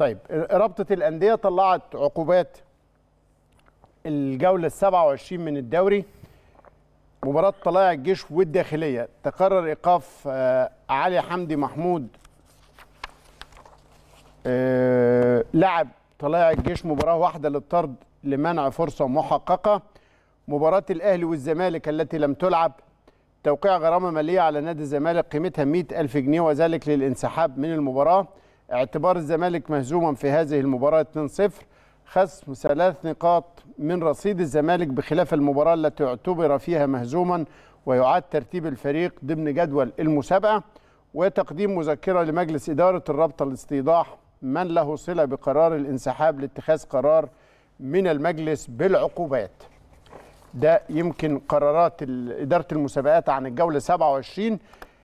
طيب رابطه الانديه طلعت عقوبات الجوله ال 27 من الدوري مباراه طلائع الجيش والداخليه تقرر ايقاف آه، علي حمدي محمود آه، لاعب طلائع الجيش مباراه واحده للطرد لمنع فرصه محققه مباراه الاهلي والزمالك التي لم تلعب توقيع غرامه ماليه على نادي الزمالك قيمتها 100000 جنيه وذلك للانسحاب من المباراه اعتبار الزمالك مهزوما في هذه المباراة 2-0 خصم ثلاث نقاط من رصيد الزمالك بخلاف المباراة التي اعتبر فيها مهزوما ويعاد ترتيب الفريق ضمن جدول المسابقة وتقديم مذكرة لمجلس إدارة الرابطة لاستيضاح من له صلة بقرار الانسحاب لاتخاذ قرار من المجلس بالعقوبات ده يمكن قرارات إدارة المسابقات عن الجولة 27